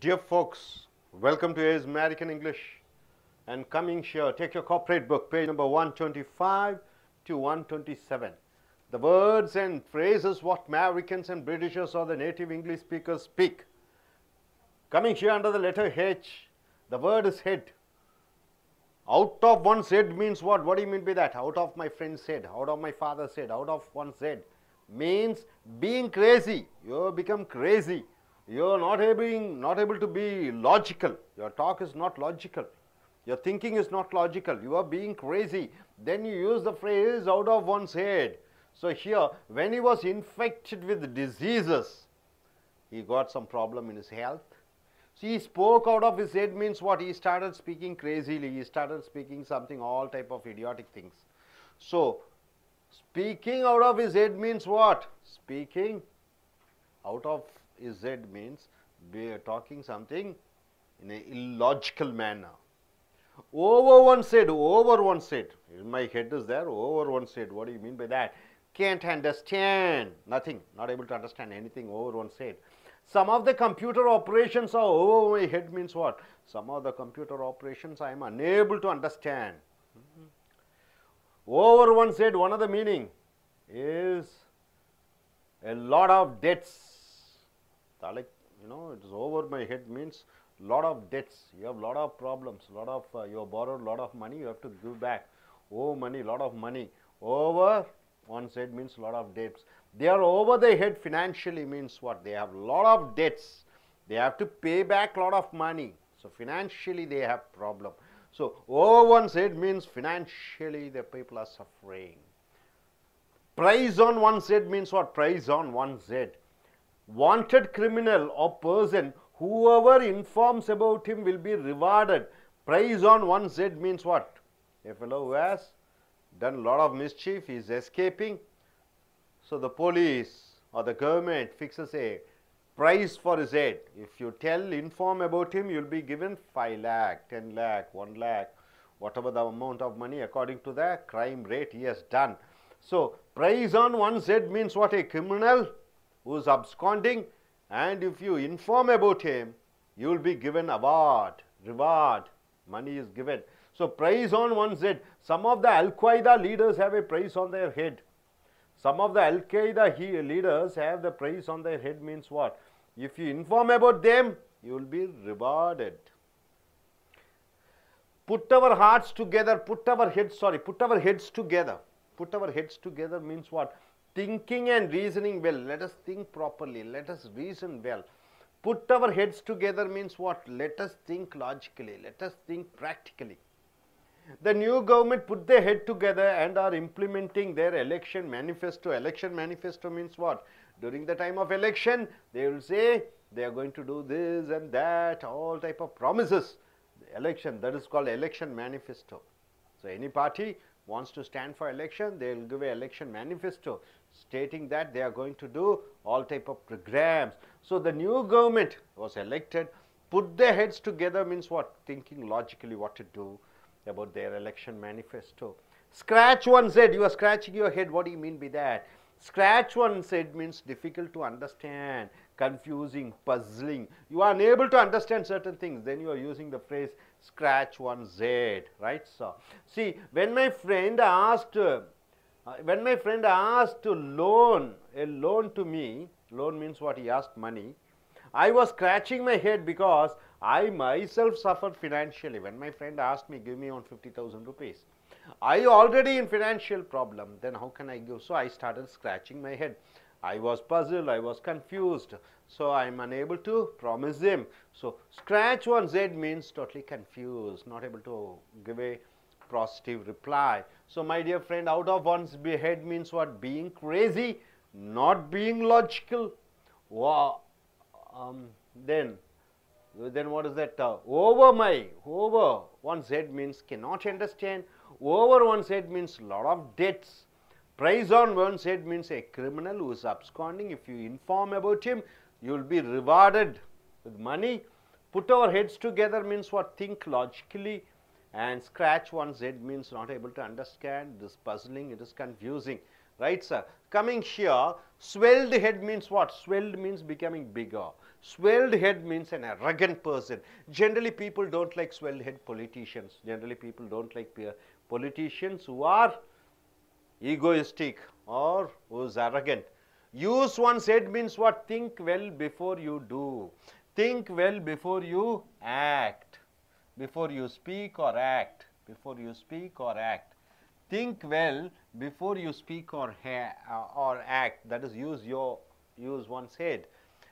Dear folks, welcome to A's American English. And coming here, take your corporate book, page number 125 to 127. The words and phrases what Americans and Britishers or the native English speakers speak. Coming here under the letter H, the word is head. Out of one's head means what? What do you mean by that? Out of my friend's head, out of my father's head, out of one's head means being crazy. You become crazy you are not able, not able to be logical. Your talk is not logical. Your thinking is not logical. You are being crazy. Then you use the phrase out of one's head. So here, when he was infected with diseases, he got some problem in his health. So he spoke out of his head means what? He started speaking crazily. He started speaking something, all type of idiotic things. So speaking out of his head means what? Speaking out of is Z means we are talking something in a illogical manner. Over one said, over one said, my head is there, over one said, what do you mean by that? Can't understand, nothing, not able to understand anything over one said. Some of the computer operations are over my head means what? Some of the computer operations I am unable to understand. Hmm. Over one said, one of the meaning is a lot of debts you know, it is over my head means lot of debts, you have lot of problems, lot of, uh, you have borrowed lot of money, you have to give back. Oh, money, lot of money. Over one said means lot of debts. They are over their head financially means what? They have lot of debts. They have to pay back lot of money. So, financially they have problem. So, over one said means financially the people are suffering. Price on one said means what? Price on one said wanted criminal or person, whoever informs about him will be rewarded. Prize on one Z means what? A fellow who has done a lot of mischief, he is escaping. So the police or the government fixes a price for his aid. If you tell, inform about him, you will be given 5 lakh, 10 lakh, 1 lakh, whatever the amount of money according to the crime rate he has done. So, prize on one Z means what a criminal who is absconding and if you inform about him, you will be given award, reward, money is given. So praise on one's head. Some of the Al-Qaeda leaders have a price on their head. Some of the Al-Qaeda leaders have the price on their head means what? If you inform about them, you will be rewarded. Put our hearts together, put our heads, sorry, put our heads together. Put our heads together means what? thinking and reasoning well. Let us think properly. Let us reason well. Put our heads together means what? Let us think logically. Let us think practically. The new government put their head together and are implementing their election manifesto. Election manifesto means what? During the time of election, they will say they are going to do this and that, all type of promises. The election, that is called election manifesto. So, any party wants to stand for election, they will give a election manifesto stating that they are going to do all type of programs. So, the new government was elected, put their heads together means what? Thinking logically what to do about their election manifesto. Scratch one said, you are scratching your head, what do you mean by that? Scratch one said means difficult to understand, confusing, puzzling. You are unable to understand certain things, then you are using the phrase scratch one z right. So, see when my friend asked uh, when my friend asked to loan a loan to me loan means what he asked money I was scratching my head because I myself suffered financially when my friend asked me give me on 50,000 rupees. I already in financial problem then how can I give? So, I started scratching my head. I was puzzled, I was confused. So, I am unable to promise them. So, scratch on Z means totally confused, not able to give a positive reply. So, my dear friend out of one's head means what? Being crazy, not being logical. Wow. Um, then, then what is that? Uh, over my, over one's head means cannot understand. Over one's head means lot of debts. Praise on one's head means a criminal who is absconding. If you inform about him, you will be rewarded with money. Put our heads together means what? Think logically and scratch one's head means not able to understand. This puzzling, it is confusing. Right, sir? Coming here, swelled head means what? Swelled means becoming bigger. Swelled head means an arrogant person. Generally, people don't like swelled head politicians. Generally, people don't like politicians who are egoistic or who is arrogant. Use one's head means what? Think well before you do. Think well before you act. Before you speak or act. Before you speak or act. Think well before you speak or, uh, or act. That is use your use one's head.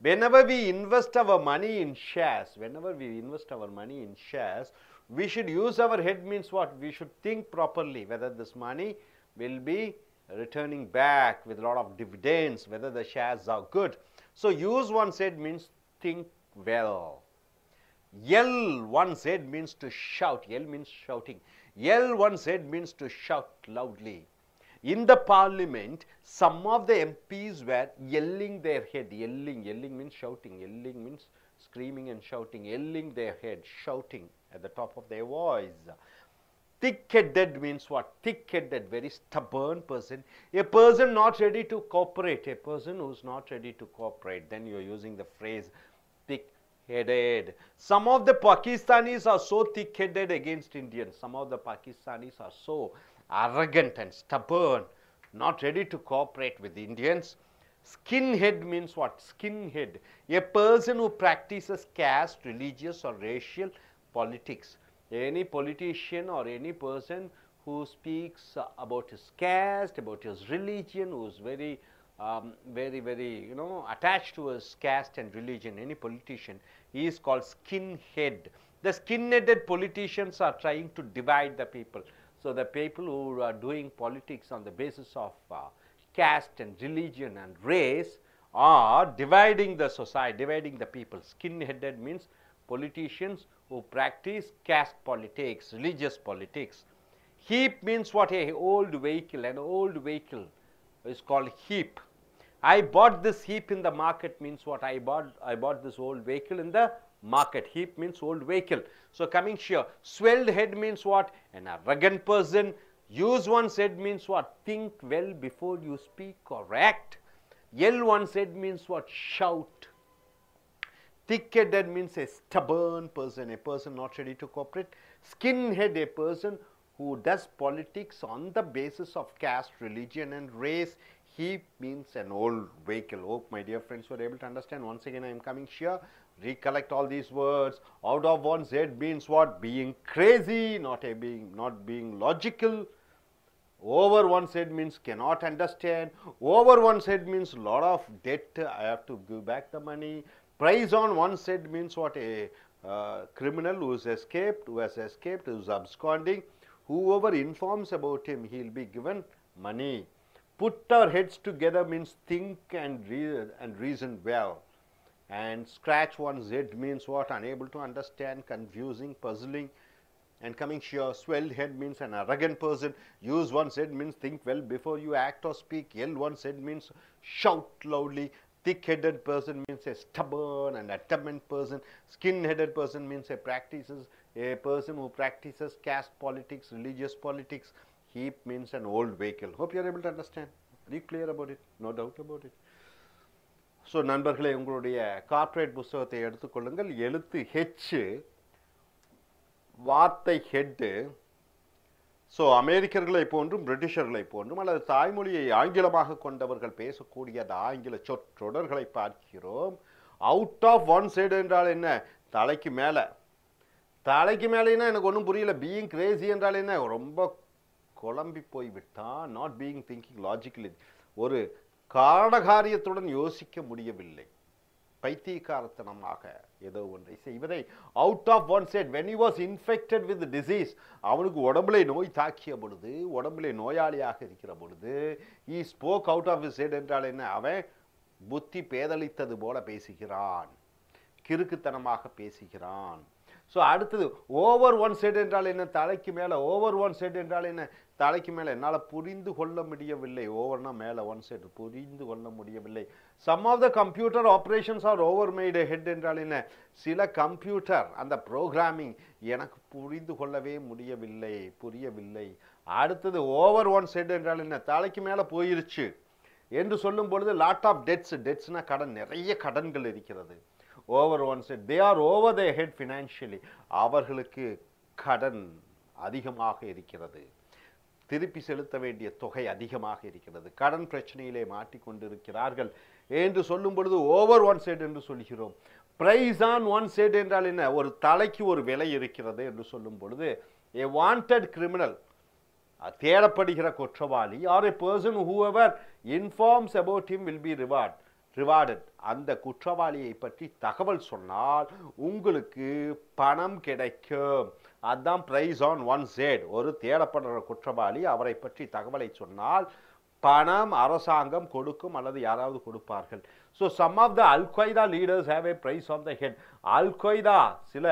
Whenever we invest our money in shares, whenever we invest our money in shares, we should use our head means what? We should think properly whether this money will be returning back with a lot of dividends, whether the shares are good. So, use one said means think well. Yell one said means to shout. Yell means shouting. Yell one said means to shout loudly. In the parliament, some of the MPs were yelling their head. Yelling, yelling means shouting. Yelling means screaming and shouting. Yelling their head, shouting at the top of their voice. Thick-headed means what? Thick-headed, very stubborn person. A person not ready to cooperate, a person who's not ready to cooperate. Then you're using the phrase thick-headed. Some of the Pakistanis are so thick-headed against Indians. Some of the Pakistanis are so arrogant and stubborn, not ready to cooperate with Indians. Skinhead means what? Skinhead. A person who practices caste, religious or racial politics any politician or any person who speaks about his caste, about his religion, who is very, um, very, very, you know, attached to his caste and religion, any politician, he is called skinhead. The skin-headed politicians are trying to divide the people. So, the people who are doing politics on the basis of uh, caste and religion and race are dividing the society, dividing the people. Skin-headed means politicians who practice caste politics, religious politics. Heap means what? A old vehicle, an old vehicle is called heap. I bought this heap in the market means what? I bought, I bought this old vehicle in the market. Heap means old vehicle. So coming here, swelled head means what? An arrogant person. Use one's head means what? Think well before you speak or act. Yell one's head means what? Shout. Thick-headed means a stubborn person, a person not ready to cooperate. Skinhead, a person who does politics on the basis of caste, religion and race. He means an old vehicle. Hope oh, my dear friends were able to understand. Once again, I am coming here. Recollect all these words. Out of one's head means what? Being crazy, not a being, not being logical. Over one's head means cannot understand. Over one's head means lot of debt. I have to give back the money. Prize on one said means what a uh, criminal who has escaped, who has escaped, who is absconding, whoever informs about him, he will be given money. Put our heads together means think and, re and reason well. And scratch one's head means what? Unable to understand, confusing, puzzling, and coming sheer. Swelled head means an arrogant person. Use one's head means think well before you act or speak. Yell one's head means shout loudly. Thick-headed person means a stubborn and adamant person. Skin-headed person means a practices a person who practices caste politics, religious politics. Heap means an old vehicle. Hope you are able to understand. Are you clear about it? No doubt about it. So நண்பர்களே உங்களுடைய corporate புஸ்தகத்தை எடுத்துக்கொள்ளுங்கள் எழுத்து what வார்த்தை head so அமெரிக்கர்களை போன்றும் பிரிட்டிஷர்களை போன்றும் அல்லது தாய்மொழியை ஆங்கிலமாக கொண்டவர்கள் பேசக்கூடிய அந்த ஆங்கில சொற்றொடர்களை பார்க்கிறோம் அவுட் ஆஃப் ஒன் சைடு என்றால் என்ன தலைக்கு மேலே தலைக்கு மேலேனா எனக்கு ஒன்றும் புரியல பீயிங் கிரேசி என்றால் என்ன ரொம்ப குழம்பி போய்விட்டான் நாட் பீயிங் திங்கிங் லாஜிக்கலி ஒரு காரணகாரியத்துடன் யோசிக்க முடியவில்லை பைத்தியக்காரத்தனமாக ஏதோ ஒன்றை செய்வதை out of one side when you was infected with disease அவனுக்கு உடம்புல நோய் தாக்கிய பொழுது உடம்புல நோயாளியாக இருக்கிற பொழுது he spoke out of side என்றால் என்ன அவன் புத்தி பேதளித்தது போல பேசுகிறான் கிறுக்குத்தனமாக பேசுகிறான் ஸோ அடுத்தது ஓவர் ஒன் சைடு என்றால் என்ன தலைக்கு மேலே ஓவர் ஒன் சைடு என்றால் என்ன தலைக்கு மேலே என்னால் புரிந்து கொள்ள முடியவில்லை ஓவர்னா மேலே ஒன் சைடு புரிந்து கொள்ள முடியவில்லை some of the computer operations are over made head என்றால் என்ன சில கம்ப்யூட்டர் அந்த ப்ரோக்ராமிங் எனக்கு புரிந்து கொள்ளவே முடியவில்லை புரியவில்லை அடுத்தது ஓவர் ஒன் சைடு என்றால் என்ன தலைக்கு மேலே போயிருச்சு என்று சொல்லும் பொழுது லாட் ஆஃப் டெட்ஸ் டெட்ஸ்னால் கடன் நிறைய கடன்கள் இருக்கிறது over one set they are over the head financially அவர்களுக்கு கடன் அதிகமாக இருக்கிறது திருப்பி செலுத்த வேண்டிய தொகை அதிகமாக இருக்கிறது கடன் பிரச்சனையிலே மாட்டிக்கொண்டிருக்கிறார்கள் என்று சொல்லும் பொழுது ஓவர் ஒன் சைடு என்று சொல்கிறோம் ப்ரைஸ் ஆன் ஒன் சைடு என்றால் என்ன ஒரு தலைக்கு ஒரு விலை இருக்கிறது என்று சொல்லும் பொழுது ஏ வாண்டட் கிரிமினல் தேடப்படுகிற குற்றவாளி or a person ever informs about him will be reward rewarded அந்த குற்றவாளியை பற்றி தகவல் சொன்னால் உங்களுக்கு பணம் கிடைக்கும் அதுதான் பிரைஸ் ஆன் ஒன் சேட் ஒரு தேடப்படுற குற்றவாளி அவரை பற்றி தகவலை சொன்னால் பணம் அரசாங்கம் கொடுக்கும் அல்லது யாராவது கொடுப்பார்கள் so some of the Al Qaeda leaders have a price on the head Al Qaeda சில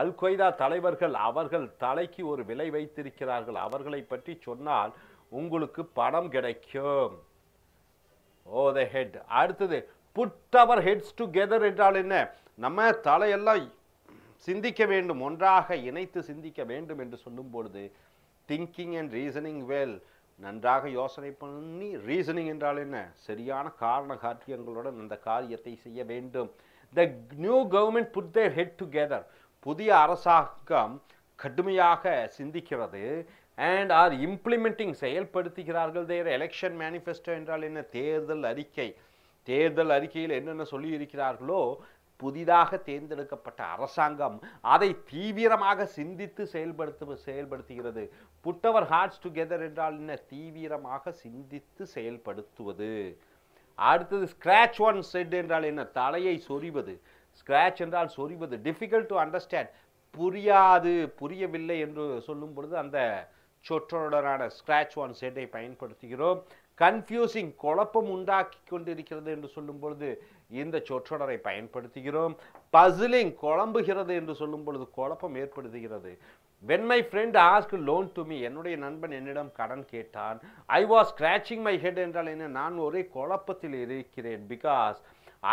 அல்கொய்தா தலைவர்கள் அவர்கள் தலைக்கு ஒரு விலை வைத்திருக்கிறார்கள் அவர்களை பற்றி சொன்னால் உங்களுக்கு பணம் கிடைக்கும் ஓ த ஹெட் அடுத்தது புட் அவர் ஹெட்ஸ் டுகெதர் என்றால் என்ன நம்ம தலையெல்லாம் சிந்திக்க வேண்டும் ஒன்றாக இணைத்து சிந்திக்க வேண்டும் என்று சொல்லும் பொழுது திங்கிங் அண்ட் ரீசனிங் வெல் நன்றாக யோசனை பண்ணி ரீசனிங் என்றால் என்ன சரியான காரண காரியங்களுடன் அந்த காரியத்தை செய்ய வேண்டும் the new government put their head together புதிய அரசாங்கம் கடுமையாக சிந்திக்கிறது அண்ட் ஆர் இம்ப்ளிமெண்டிங் செயல்படுத்துகிறார்கள் தேர் எலெக்ஷன் மேனிஃபெஸ்டோ என்றால் என்ன தேர்தல் அறிக்கை தேர்தல் அறிக்கையில் என்னென்ன சொல்லியிருக்கிறார்களோ புதிதாக தேர்ந்தெடுக்கப்பட்ட அரசாங்கம் அதை தீவிரமாக சிந்தித்து செயல்படுத்து செயல்படுத்துகிறது புட்டவர் ஹார்ட்ஸ் டுகெதர் என்றால் என்ன தீவிரமாக சிந்தித்து செயல்படுத்துவது அடுத்தது ஸ்கிராச் ஒன் செட் என்றால் என்ன தலையை சொறிவது ஸ்கிராச் என்றால் சொறிவது டிஃபிகல்ட் டு அண்டர்ஸ்டாண்ட் புரியாது புரியவில்லை என்று சொல்லும் பொழுது அந்த சொற்றொடரான ஸ்கிராச் ஒன் செட்டை பயன்படுத்துகிறோம் கன்ஃபியூசிங் குழப்பம் உண்டாக்கி கொண்டிருக்கிறது என்று சொல்லும் பொழுது இந்த சொற்றொடரை பயன்படுத்துகிறோம் பசிலிங் குழம்புகிறது என்று சொல்லும் பொழுது குழப்பம் ஏற்படுத்துகிறது when my friend ask loan to me என்னுடைய நண்பன் என்னிடம் கடன் கேட்டான் I was scratching my head என்றால் என்ன நான் ஒரே குழப்பத்தில் இருக்கிறேன் because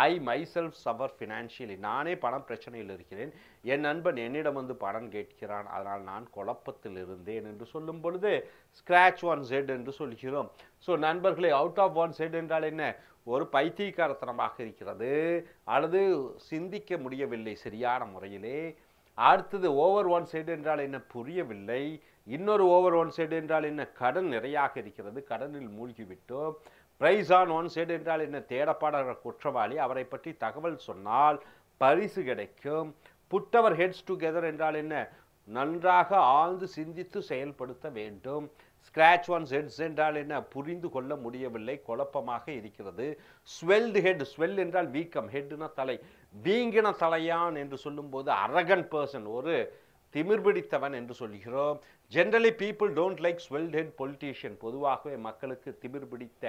I myself sour financially நானே பணம் பிரச்சனையில் இருக்கிறேன் என் நண்பன் என்னிடம் வந்து பணம் கேட்கிறான் அதனால் நான் குழப்பத்தில் இருந்தேன் என்று சொல்லும் பொழுது ஸ்க்ராச் ஒன் செட் என்று சொல்கிறோம் ஸோ நண்பர்களை அவுட் ஆஃப் ஒன் செட் என்றால் என்ன ஒரு பைத்தியக்காரத்தனமாக இருக்கிறது அல்லது சிந்திக்க முடியவில்லை சரியான முறையிலே அடுத்தது ஓவர் ஒன் சைடு என்றால் என்ன புரியவில்லை இன்னொரு ஓவர் ஒன் சைடு என்றால் என்ன கடன் நிறையாக இருக்கிறது கடனில் மூழ்கிவிட்டோம் பிரைஸ் ஆன் ஒன் சைடு என்றால் என்ன தேடப்பாடகிற குற்றவாளி அவரை பற்றி தகவல் சொன்னால் பரிசு கிடைக்கும் புட்டவர் ஹெட்ஸ் டுகெதர் என்றால் என்ன நன்றாக ஆழ்ந்து சிந்தித்து செயல்படுத்த வேண்டும் ஸ்க்ராச் ஒன் ஹெட்ஸ் என்றால் என்ன புரிந்து கொள்ள முடியவில்லை குழப்பமாக இருக்கிறது ஸ்வெல்டு ஹெட் ஸ்வெல் என்றால் வீக்கம் ஹெட்னா தலை வீங்கின தலையான் என்று சொல்லும்போது அரகன் பர்சன் ஒரு திமிர் பிடித்தவன் என்று சொல்கிறோம் generally people don't like swelled head politician பொதுவாகவே மக்களுக்கு திமிர் பிடித்த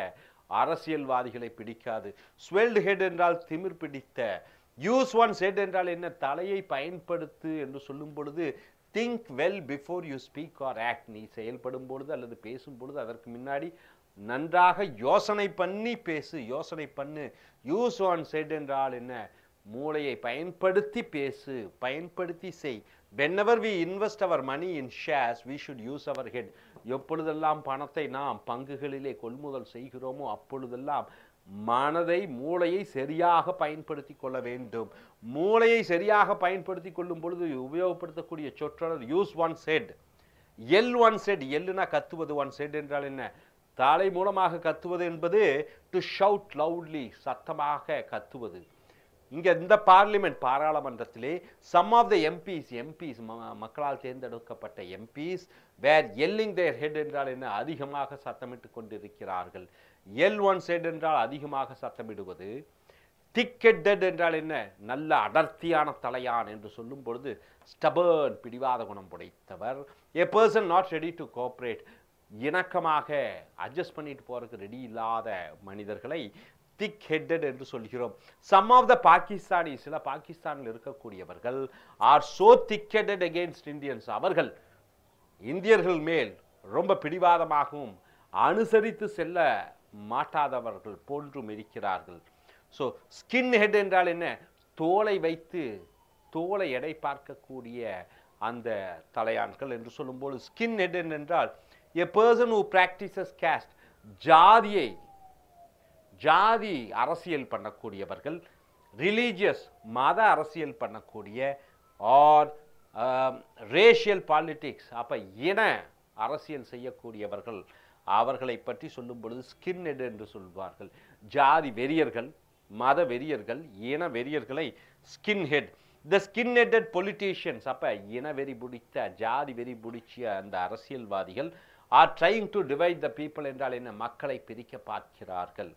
அரசியல்வாதிகளை பிடிக்காது ஸ்வெல்டு ஹெட் என்றால் திமிர் பிடித்த யூஸ் ஒன் செட் என்றால் என்ன தலையை பயன்படுத்து என்று சொல்லும் பொழுது think well before you speak or act நீ செயல்படும் பொழுது அல்லது பேசும் பொழுது அதற்கு முன்னாடி நன்றாக யோசனை பண்ணி பேசு யோசனை பண்ணு யூஸ் ஆன் செட் என்றால் என்ன மூளையை பயன்படுத்தி பேசு பயன்படுத்தி செய் whenever we invest our money in shares we should use our head எப்பொழுதெல்லாம் பணத்தை நாம் பங்குகளிலே கொள்முதல் செய்கிறோமோ அப்பொழுதெல்லாம் மனதை மூளையை சரியாக பயன்படுத்தி கொள்ள வேண்டும் மூளையை சரியாக பயன்படுத்தி கொள்ளும் பொழுது உபயோகப்படுத்தக்கூடிய சொற்றொடர் யூஸ் ஒன் செட் எல் ஒன் செட் எல்லுனா கத்துவது ஒன் செட் என்றால் என்ன தலை மூலமாக கத்துவது என்பது டு ஷவுட் லவுட்லி சத்தமாக கத்துவது இங்கே இந்த பார்லிமெண்ட் பாராளுமன்றத்திலே some of the MPs MPs மக்களால் தேர்ந்தெடுக்கப்பட்ட எம்பிஸ் வேர் எல்லிங் தேர் ஹெட் என்றால் என்ன அதிகமாக சத்தமிட்டு கொண்டிருக்கிறார்கள் எல் ஒன் செட் என்றால் அதிகமாக சத்தமிடுவது திக்கெட்டட் என்றால் என்ன நல்ல அடர்த்தியான தலையான் என்று சொல்லும் பொழுது ஸ்டபர்ன் பிடிவாத குணம் உடைத்தவர் a person not ready to cooperate இணக்கமாக அட்ஜஸ்ட் பண்ணிட்டு போகிறதுக்கு ரெடி இல்லாத மனிதர்களை திக் ஹெட்டட் என்று சொல்கிறோம் சம் ஆஃப் த பாகிஸ்தானி சில பாகிஸ்தானில் இருக்கக்கூடியவர்கள் are so thick headed against Indians அவர்கள் இந்தியர்கள் மேல் ரொம்ப பிடிவாதமாகவும் அனுசரித்து செல்ல மாட்டாதவர்கள் போன்றும் இருக்கிறார்கள் ஸோ ஸ்கின் ஹெட் என்றால் என்ன தோலை வைத்து தோலை எடை பார்க்கக்கூடிய அந்த தலையான்கள் என்று சொல்லும்போது ஸ்கின் ஹெட் என்றால் a person who practises caste ஜாதியை ஜாதி அரசியல் பண்ணக்கூடியவர்கள் ரிலீஜியஸ் மத அரசியல் பண்ணக்கூடிய ஆர் ரேஷியல் பாலிட்டிக்ஸ் அப்போ இன அரசியல் செய்யக்கூடியவர்கள் அவர்களை பற்றி சொல்லும் பொழுது ஸ்கின் ஹெட் என்று சொல்வார்கள் ஜாதி வெறியர்கள் மத வெறியர்கள் இன வெறியர்களை skin head the skin headed politicians அப்போ இன வெறி பிடித்த ஜாதி வெறி பிடிச்ச அந்த அரசியல்வாதிகள் are trying to divide the people என்றால் என்ன மக்களை பிரிக்க பார்க்கிறார்கள்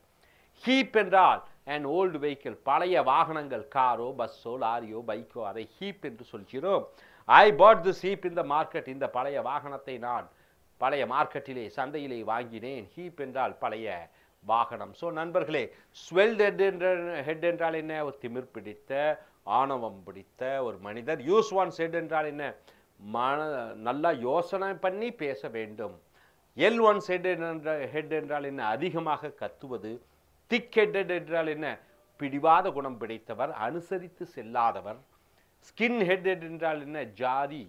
ஹீப் என்றால் அண்ட் ஓல்டு வெஹிக்கிள் பழைய வாகனங்கள் காரோ பஸ்ஸோ லாரியோ பைக்கோ அதை ஹீப் என்று சொல்கிறோம் ஐ பாட் திஸ் ஹீப் இந்த மார்க்கெட் இந்த பழைய வாகனத்தை நான் பழைய மார்க்கெட்டிலே சந்தையிலே வாங்கினேன் ஹீப் என்றால் பழைய வாகனம் ஸோ நண்பர்களே ஸ்வெல்ட் ஹெட் என்ற ஹெட் என்றால் என்ன ஒரு திமிர் பிடித்த ஆணவம் பிடித்த ஒரு மனிதர் யூஸ் ஒன்ஸ் ஹெட் என்றால் என்ன மன நல்லா யோசனை பண்ணி பேச வேண்டும் எல் ஒன் ஹெட் என்ற ஹெட் என்றால் என்ன அதிகமாக கத்துவது திக் ஹெட் என்றால் என்ன பிடிவாத குணம் பிடித்தவர் அனுசரித்து செல்லாதவர் ஸ்கின் ஹெட் என்றால் என்ன ஜாதி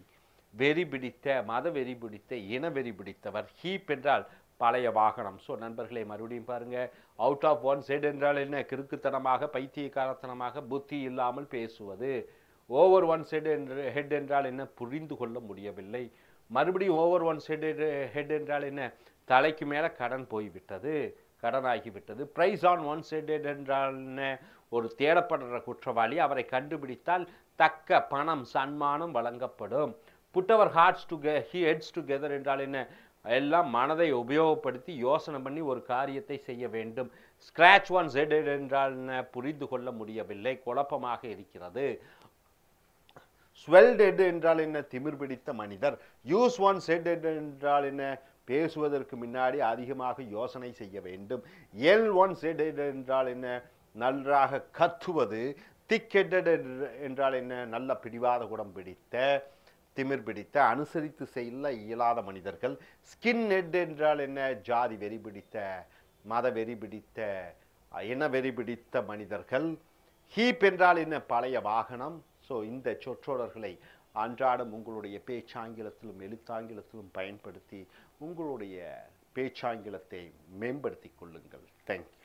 வெறி பிடித்த மத வெறி பிடித்த இன வெறி பிடித்தவர் ஹீப் என்றால் பழைய வாகனம் ஸோ நண்பர்களே மறுபடியும் பாருங்கள் அவுட் ஆஃப் ஒன் சைடு என்றால் என்ன கிறுக்குத்தனமாக பைத்தியக்காரத்தனமாக புத்தி இல்லாமல் பேசுவது ஓவர் ஒன் சைடு என்று ஹெட் என்றால் என்ன புரிந்து கொள்ள முடியவில்லை மறுபடியும் ஓவர் ஒன் சைடு ஹெட் என்றால் என்ன தலைக்கு மேலே கடன் போய்விட்டது கடனாகிவிட்டது ப்ரைஸ் ஆன் ஒன் சைடு என்றால் என்ன ஒரு தேடப்படுற குற்றவாளி அவரை கண்டுபிடித்தால் தக்க பணம் சன்மானம் வழங்கப்படும் புட் அவர் ஹார்ட்ஸ் டுகெ ஹெட்ஸ் டுகெதர் என்றால் என்ன எல்லாம் மனதை உபயோகப்படுத்தி யோசனை பண்ணி ஒரு காரியத்தை செய்ய வேண்டும் ஸ்க்ராச் ஒன் செட் என்றால் என்ன புரிந்து கொள்ள முடியவில்லை குழப்பமாக இருக்கிறது ஹெட் என்றால் என்ன திமிர் பிடித்த மனிதர் யூஸ் ஒன் செட் என்றால் என்ன பேசுவதற்கு முன்னாடி அதிகமாக யோசனை செய்ய வேண்டும் எல் ஒன் செட் என்றால் என்ன நன்றாக கத்துவது திக் ஹெட் என்றால் என்ன நல்ல பிடிவாத குடம் பிடித்த திமிர் பிடித்த அனுசரித்து செய்யல இயலாத மனிதர்கள் ஸ்கின் ஹெட் என்றால் என்ன ஜாதி வெறி பிடித்த மத வெறி பிடித்த இன வெறி பிடித்த மனிதர்கள் ஹீப் என்றால் என்ன பழைய வாகனம் ஸோ இந்த சொற்றொடர்களை அன்றாடம் உங்களுடைய பேச்சாங்கிலத்திலும் எழுத்தாங்கிலத்திலும் பயன்படுத்தி உங்களுடைய பேச்சாங்கிலத்தை மேம்படுத்தி கொள்ளுங்கள் தேங்க்யூ